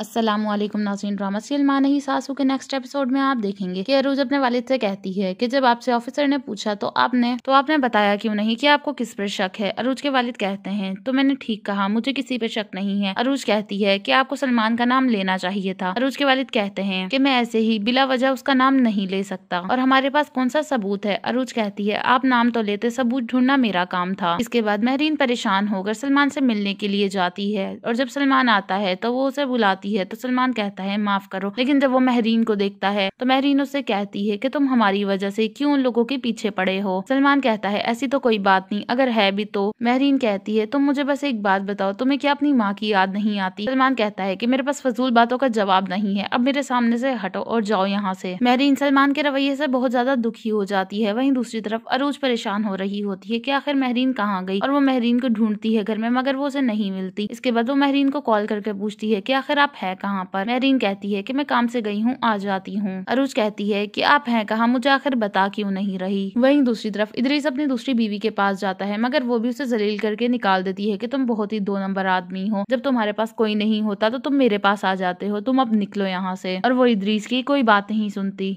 असलम नाजीन drama serial माँ नहीं सासू के नेक्स्ट एपिसोड में आप देखेंगे कि अरूज अपने वालिद से कहती है कि जब आपसे ऑफिसर ने पूछा तो आपने तो आपने बताया क्यों नहीं कि आपको किस पर शक है अरूज के वालिद कहते हैं तो मैंने ठीक कहा मुझे किसी पे शक नहीं है अरूज कहती है कि आपको सलमान का नाम लेना चाहिए था अरूज के वालिद कहते हैं कि मैं ऐसे ही बिला वजह उसका नाम नहीं ले सकता और हमारे पास कौन सा सबूत है अरूज कहती है आप नाम तो लेते सबूत ढूंढना मेरा काम था इसके बाद महरीन परेशान होकर सलमान से मिलने के लिए जाती है और जब सलमान आता है तो वो उसे बुलाती होती है तो सलमान कहता है माफ करो लेकिन जब वो महरीन को देखता है तो महरीन उसे कहती है की तुम हमारी वजह से क्यूँ उन लोगों के पीछे पड़े हो सलमान कहता है ऐसी तो कोई बात नहीं अगर है भी तो महरीन कहती है तुम मुझे बस एक बात बताओ तुम्हें क्या अपनी माँ की याद नहीं आती सलमान कहता है की मेरे पास फजूल बातों का जवाब नहीं है अब मेरे सामने से हटो और जाओ यहाँ से महरीन सलमान के रवैये से बहुत ज्यादा दुखी हो जाती है वहीं दूसरी तरफ अरूज परेशान हो रही होती है कि आखिर महरीन कहाँ गई और वो महरीन को ढूंढती है घर में मगर वो उसे नहीं मिलती इसके बाद वो महरीन को कॉल करके पूछती है कि आखिर आप है कहाँ पर मेरीन कहती है कि मैं काम से गई हूँ आ जाती हूँ अरुज कहती है कि आप हैं कहा मुझे आखिर बता क्यों नहीं रही वहीं दूसरी तरफ इदरीस अपनी दूसरी बीवी के पास जाता है मगर वो भी उसे जलील करके निकाल देती है कि तुम बहुत ही दो नंबर आदमी हो जब तुम्हारे पास कोई नहीं होता तो तुम मेरे पास आ जाते हो तुम अब निकलो यहाँ से और वो इदरीस की कोई बात नहीं सुनती